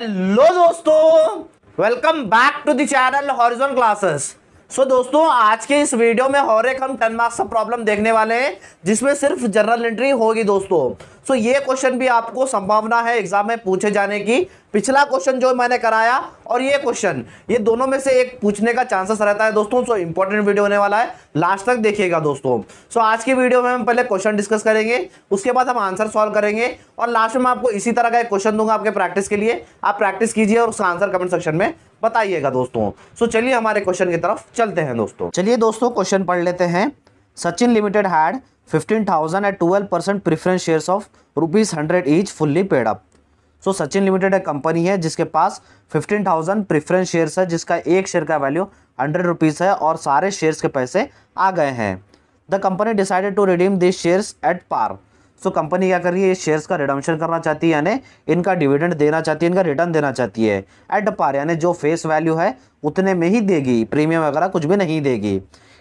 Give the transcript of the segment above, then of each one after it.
hello दोस्तों welcome back to the channel Horizon Classes so so, दोस्तों आज के इस वीडियो में और एक हम टेन मार्क्स का प्रॉब्लम देखने वाले हैं जिसमें सिर्फ जनरल एंट्री होगी दोस्तों सो so, ये क्वेश्चन भी आपको संभावना है एग्जाम में पूछे जाने की पिछला क्वेश्चन जो मैंने कराया और ये क्वेश्चन ये दोनों में से एक पूछने का चांसेस रहता है दोस्तों सो इंपॉर्टेंट वीडियो होने वाला है लास्ट तक देखिएगा दोस्तों सो so, आज की वीडियो में हम पहले क्वेश्चन डिस्कस करेंगे उसके बाद हम आंसर सॉल्व करेंगे और लास्ट में आपको इसी तरह का एक क्वेश्चन दूंगा आपके प्रैक्टिस के लिए आप प्रैक्टिस कीजिए और उसका आंसर कमेंट सेक्शन में बताइएगा दोस्तों सो चलिए हमारे क्वेश्चन की तरफ चलते हैं दोस्तों चलिए दोस्तों क्वेश्चन पढ़ लेते हैं Sachin limited had 15,000 at 12% preference shares of rupees hundred each fully paid up so Sachin limited एक कंपनी है जिसके पास 15,000 प्रिफरेंस शेयर्स है जिसका एक शेयर का वैल्यू हंड्रेड रुपीज़ है और सारे शेयर्स के पैसे आ गए हैं the company decided to redeem this shares at par so company क्या कर रही है ये शेयर्स का रिडम्शन करना चाहती है यानी इनका डिविडेंड देना चाहती है इनका रिटर्न देना चाहती है एट पार यानी जो फेस वैल्यू है उतने में ही देगी प्रीमियम वगैरह कुछ भी नहीं देगी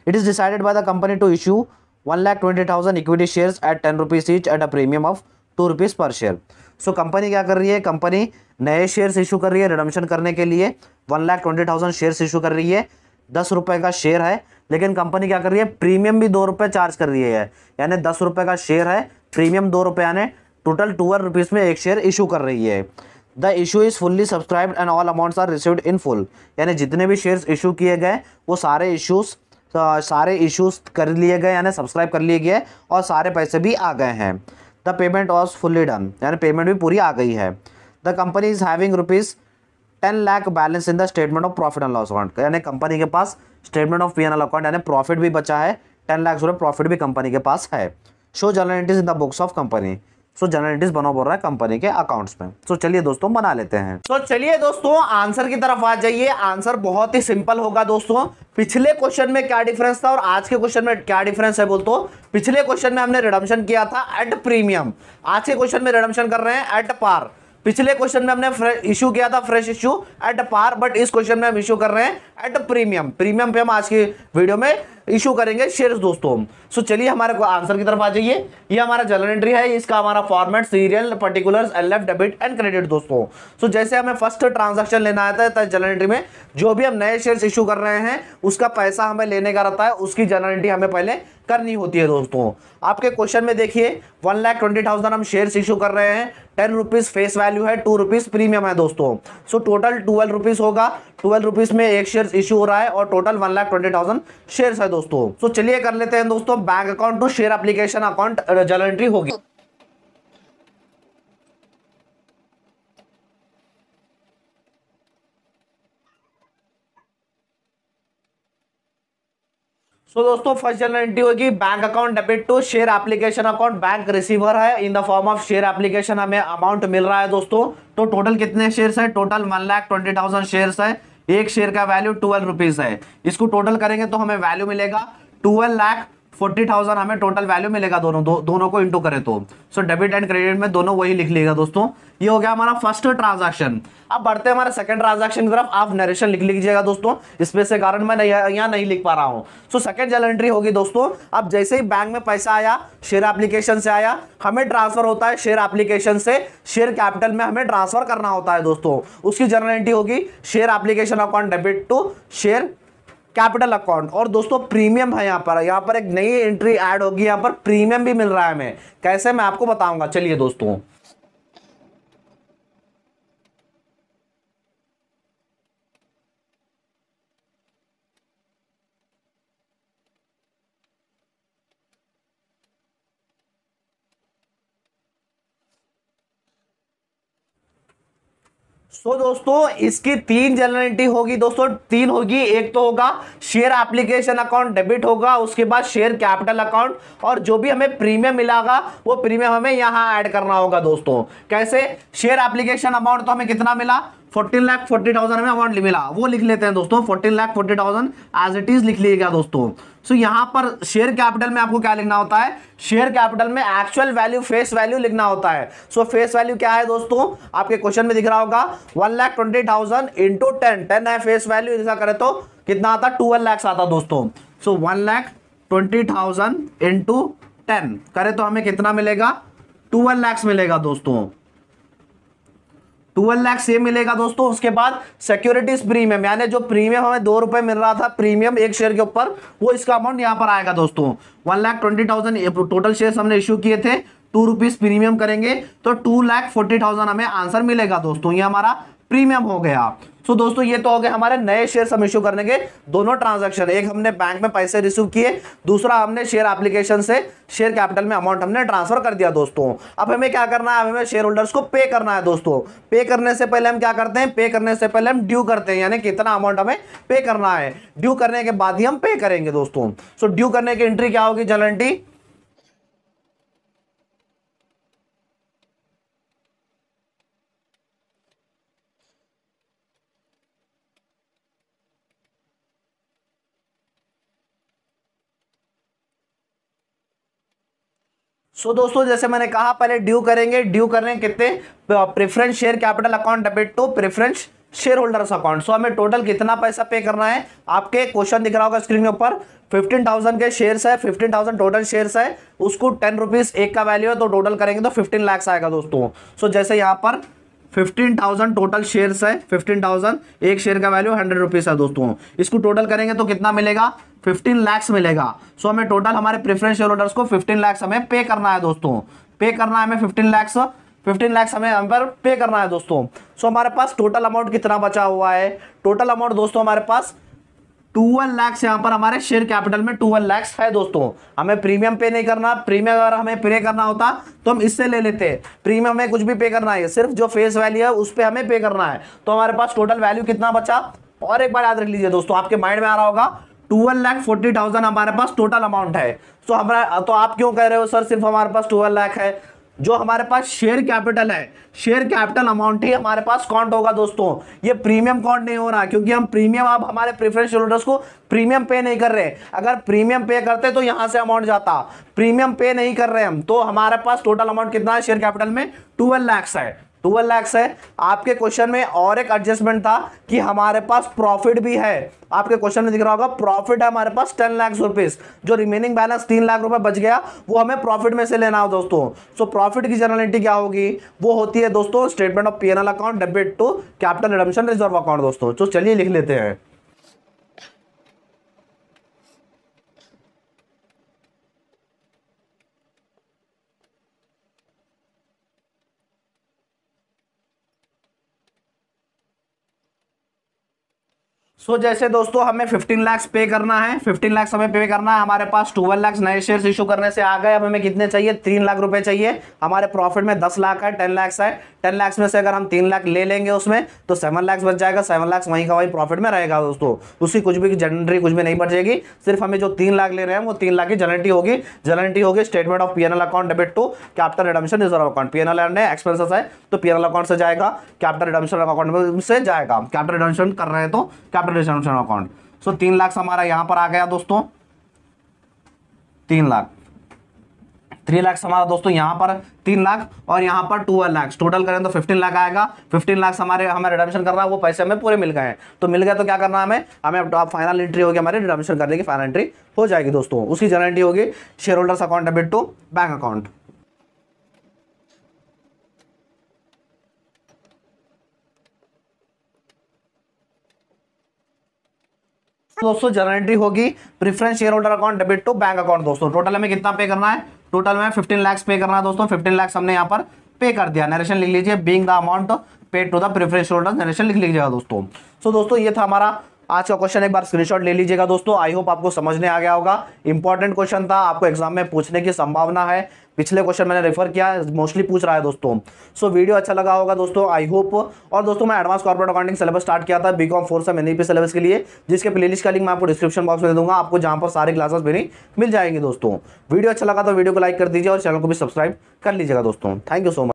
it is decided by the company to issue one lakh twenty thousand equity share at ten rupees each at a premium of two rupees per share so company क्या कर रही है कंपनी नए शेयर्स इशू कर रही है रिडम्शन करने के लिए one lakh twenty thousand shares issue कर रही है दस रुपये का शेयर है लेकिन कंपनी क्या कर रही है प्रीमियम भी दो रुपये चार्ज कर रही है यानी दस रुपये का शेयर है प्रीमियम दो रुपया ने टोटल टूअर रुपीज़ में एक शेयर इशू कर रही है the issue is fully subscribe and all amounts are received in full यानी जितने भी शेयर्स इशू किए गए वो सारे इशूज़ सारे इशूज़ कर लिए गए यानी सब्सक्राइब कर लिए गए और सारे पैसे भी आ गए हैं the payment was fully done यानी पेमेंट भी पूरी आ गई है the company is having rupees ten lakh balance in the statement of profit and loss account यानी कंपनी के पास statement of P N L account यानी प्रॉफिट भी बचा है टेन लाख रुपये प्रॉफिट भी कंपनी के पास है show journal entries in the books of company so journal entries बना बोल रहा है कंपनी के अकाउंट्स में सो so, चलिए दोस्तों बना लेते हैं सो so, चलिए दोस्तों आंसर की तरफ आ जाइए आंसर बहुत ही सिंपल होगा दोस्तों पिछले क्वेश्चन में क्या डिफरेंस था और आज के क्वेश्चन में क्या डिफरेंस है बोलते पिछले क्वेश्चन में हमने रिडम्शन किया था एट प्रीमियम आज के क्वेश्चन में रिडम्शन कर रहे हैं एट पार पिछले क्वेश्चन में हमने इशू किया था fresh issue at par but इस क्वेश्चन में हम इशू कर रहे हैं एट प्रीमियम प्रीमियम पे हम आज की वीडियो में इशू करेंगे शेयर्स दोस्तों हम सो चलिए हमारे को आंसर की तरफ आ जाइए ये हमारा जर्नल एंट्री है इसका हमारा format serial particulars L F debit and credit दोस्तों सो जैसे हमें फर्स्ट ट्रांजेक्शन लेना आता है जर्नल तो एंट्री में जो भी हम नए शेयर्स इशू कर रहे हैं उसका पैसा हमें लेने का रहता है उसकी जर्नल एंट्री हमें पहले करनी होती है दोस्तों आपके क्वेश्चन में देखिए वन लाख ट्वेंटी थाउजेंड हम शेयर्स इशू कर रहे हैं टेन रुपीज़ फेस वैल्यू है टू रुपीज़ प्रीमियम है दोस्तों सो टोटल ट्वेल्व रुपीज़ होगा ट्वेल्व रुपीज़ में एक शेयर्स इशू हो रहा है और total one lakh twenty thousand shares है दोस्तों तो चलिए कर लेते हैं दोस्तों bank account to share application account जल एंट्री होगी सो दोस्तों फर्स्ट जनरल एंट्री होगी bank account debit to share application account bank receiver है in the form of share application हमें अमाउंट मिल रहा है दोस्तों तो टोटल कितने शेयर्स हैं total one lakh twenty thousand shares है एक शेयर का वैल्यू ट्वेल्व रुपीज है इसको टोटल करेंगे तो हमें वैल्यू मिलेगा ट्वेल्व लाख फोर्टी थाउजेंड हमें टोटल वैल्यू मिलेगा दोनों दो, दोनों को इंटू करें तो सो डेबिट एंड क्रेडिट में दोनों वही लिख लिएगा दोस्तों ये हो गया हमारा फर्स्ट ट्रांजैक्शन अब बढ़ते हैं हमारे सेकंड ट्रांजैक्शन की तरफ आप नरेशन लिख लीजिएगा दोस्तों इसमें से कारण मैं यहाँ नहीं लिख पा रहा हूँ सो सेकंड जल एंट्री होगी दोस्तों अब जैसे ही बैंक में पैसा आया शेयर एप्लीकेशन से आया हमें ट्रांसफर होता है शेयर एप्लीकेशन से शेयर कैपिटल में हमें ट्रांसफर करना होता है दोस्तों उसकी जर्नल एंट्री होगी share application account debit to share capital account और दोस्तों प्रीमियम है यहाँ पर यहाँ पर एक नई एंट्री ऐड होगी यहाँ पर प्रीमियम भी मिल रहा है हमें कैसे मैं आपको बताऊंगा चलिए दोस्तों सो so, दोस्तों इसकी तीन जनरलिटी होगी दोस्तों तीन होगी एक तो होगा शेयर एप्लीकेशन अकाउंट डेबिट होगा उसके बाद शेयर कैपिटल अकाउंट और जो भी हमें प्रीमियम मिलागा वो प्रीमियम हमें यहां ऐड करना होगा दोस्तों कैसे शेयर एप्लीकेशन अमाउंट तो हमें कितना मिला फोर्टीन लाख फोर्टी थाउजेंड हमें अमाउंट मिला वो लिख लेते हैं दोस्तों fourteen lakh forty thousand as it is लिख लिएगा दोस्तों सो so, यहाँ पर शेयर कैपिटल में आपको क्या लिखना होता है शेयर कैपिटल में एक्चुअल वैल्यू फेस वैल्यू लिखना होता है सो फेस वैल्यू क्या है दोस्तों आपके क्वेश्चन में दिख रहा होगा one lakh twenty thousand into ten ten है फेस वैल्यू ऐसा करें तो कितना आता ट्वेल्व लैक्स आता दोस्तों so one lakh twenty thousand into ten करें तो हमें कितना मिलेगा ट्वेल्व लैक्स मिलेगा दोस्तों ट्वेल्व लाख ये मिलेगा दोस्तों उसके बाद सिक्योरिटीज प्रीमियम यानी जो प्रीमियम हमें दो रुपए मिल रहा था प्रीमियम एक शेयर के ऊपर वो इसका अमाउंट यहाँ पर आएगा दोस्तों one lakh twenty thousand total share हमने इश्यू किए थे टू रुपीज प्रीमियम करेंगे तो टू लाख फोर्टी थाउजेंड हमें आंसर मिलेगा दोस्तों ये हमारा प्रीमियम हो गया सो so, दोस्तों ये तो हो गए हमारे नए शेयर हम इश्यू करने के दोनों ट्रांजेक्शन एक हमने बैंक में पैसे रिसीव किए दूसरा हमने शेयर एप्लीकेशन से शेयर कैपिटल में अमाउंट हमने ट्रांसफर कर दिया दोस्तों अब हमें क्या करना है हमें शेयर होल्डर्स को पे करना है दोस्तों पे करने से पहले हम क्या करते हैं पे करने से पहले हम ड्यू करते हैं यानी कितना अमाउंट हमें पे करना है ड्यू करने के बाद ही हम पे करेंगे दोस्तों सो so, ड्यू करने की एंट्री क्या होगी एंट्री सो दोस्तों जैसे मैंने कहा पहले ड्यू करेंगे ड्यू करने कितने preference share capital account debit to preference share holders account so हमें टोटल कितना पैसा पे करना है आपके क्वेश्चन दिख रहा होगा स्क्रीन के ऊपर फिफ्टीन थाउजेंड के शेयर्स है फिफ्टीन थाउजेंड टोटल शेयर्स है उसको टेन रुपीज एक का वैल्यू है तो टोटल करेंगे तो फिफ्टीन लैक्स आएगा दोस्तों सो so, जैसे यहाँ पर फिफ्टीन थाउजेंड टोटल शेयर्स है फिफ्टीन थाउजेंड एक शेयर का वैल्यू हंड्रेड रुपीज़ है दोस्तों इसको टोटल करेंगे तो कितना मिलेगा फिफ्टीन लैक्स मिलेगा सो हमें टोटल हमारे प्रेफरेंस शेयर होल्डर्स को फिफ्टीन लैक्स हमें पे करना है दोस्तों पे करना है हमें फिफ्टीन लैक्स फिफ्टीन लैक्स हमें हम पर पे करना है दोस्तों सो हमारे पास टोटल अमाउंट कितना बचा हुआ है टोटल अमाउंट दोस्तों हमारे पास टूवेल्व लैक्स यहाँ पर हमारे शेयर कैपिटल में टूवेल्व लैक्स है दोस्तों हमें प्रीमियम पे नहीं करना प्रीमियम अगर हमें पे करना होता तो हम इससे ले लेते प्रीमियम हमें कुछ भी पे करना है सिर्फ जो फेस वैल्यू है उस पर हमें पे करना है तो हमारे पास टोटल वैल्यू कितना बचा और एक बार याद रख लीजिए दोस्तों आपके माइंड में आ रहा होगा टूवेल्व लैख फोर्टी थाउजेंड हमारे पास टोटल अमाउंट है सो तो so, हमारा तो आप क्यों कह रहे हो सर सिर्फ हमारे पास टूवेल्व लैख है जो हमारे पास शेयर कैपिटल है शेयर कैपिटल अमाउंट ही हमारे पास काउंट होगा दोस्तों ये प्रीमियम काउंट नहीं हो रहा क्योंकि हम प्रीमियम आप हमारे प्रेफरेंस होल्डर्स को प्रीमियम पे नहीं कर रहे अगर प्रीमियम पे करते तो यहाँ से अमाउंट जाता प्रीमियम पे नहीं कर रहे हम तो हमारे पास टोटल अमाउंट कितना है शेयर कैपिटल में ट्वेल्व लैक्स है ट्वेल्व लैक्स है आपके क्वेश्चन में और एक एडजस्टमेंट था कि हमारे पास प्रॉफिट भी है आपके क्वेश्चन में दिख रहा होगा प्रॉफिट है हमारे पास टेन लाख रुपीज जो रिमेनिंग बैलेंस तीन लाख रुपए बच गया वो हमें प्रॉफिट में से लेना हो दोस्तों सो so, प्रॉफिट की जनरलिटी क्या होगी वो होती है दोस्तों statement of P account debit to capital redemption reserve account दोस्तों so, चलिए लिख लेते हैं सो so, जैसे दोस्तों हमें 15 लाख पे करना है 15 लाख हमें पे करना है हमारे पास 12 लाख नए शेयर्स इशू करने से आ गए अब हमें कितने चाहिए तीन लाख रुपए चाहिए हमारे प्रॉफिट में 10 लाख है 10 लाख है 10 लाख में से अगर हम तीन लाख ले लेंगे उसमें तो सेवन लाख बच जाएगा सेवन लाख वहीं का वहीं प्रॉफिट में रहेगा दोस्तों उसकी कुछ भी जनरेटरी कुछ भी नहीं बचेगी सिर्फ हमें जो तीन लाख ले रहे हैं वो तीन लाख की जनरेटी होगी जनरेटी होगी statement of P account debit to capital redemption reserve account P N expenses है तो पी अकाउंट से जाएगा कैपिटल रिडमशन अकाउंट से जाएगा कैपिटल रिडमशन कर रहे हैं तो कैपिटल डिसम्पन अकाउंट सो तीन लाख हमारा यहां पर आ गया दोस्तों तीन लाख थ्री लाख हमारा दोस्तों यहां पर तीन लाख और यहां पर टूवेल्व लाख टोटल करें तो फिफ्टीन लाख आएगा फिफ्टीन लाख हमारे हमें रिडम्शन करना है वो पैसे हमें पूरे मिल गए हैं तो मिल गया तो क्या करना है हमें हमें अब आप फाइनल एंट्री होगी हमारी रिडम्शन करने की फाइनल एंट्री हो जाएगी दोस्तों उसकी गारंटी होगी share holders account debit to bank account दोस्तों जर्नल एंट्री होगी preference share holder account debit to bank account दोस्तों टोटल हमें कितना पे करना है टोटल में फिफ्टीन लैक्स पे करना है दोस्तों फिफ्टीन लैक्स हमने यहाँ पर पे कर दिया नरेशन लिख लीजिए being the amount paid to the share holder narration लिख लीजिएगा दोस्तों सो दोस्तों ये था हमारा आज का क्वेश्चन एक बार स्क्रीनशॉट ले लीजिएगा दोस्तों आई होप आपको समझने आ गया होगा इंपॉर्टेंट क्वेश्चन था आपको एग्जाम में पूछने की संभावना है पिछले क्वेश्चन मैंने रेफर किया मोस्टली पूछ रहा है दोस्तों सो so, वीडियो अच्छा लगा होगा दोस्तों आई होप और दोस्तों मैं advance corporate accounting syllabus start किया था BCom four N NEP syllabus के लिए जिसके प्लेलिस्ट का लिंक मैं आपको डिस्क्रिप्शन बॉक्स में दे दूंगा आपको जहां पर सारे क्लासेस मेरी मिल जाएंगे दोस्तों वीडियो अच्छा लगा तो वीडियो को लाइक कर दीजिए और चैनल को भी सब्सक्राइब कर लीजिएगा दोस्तों थैंक यू सो मच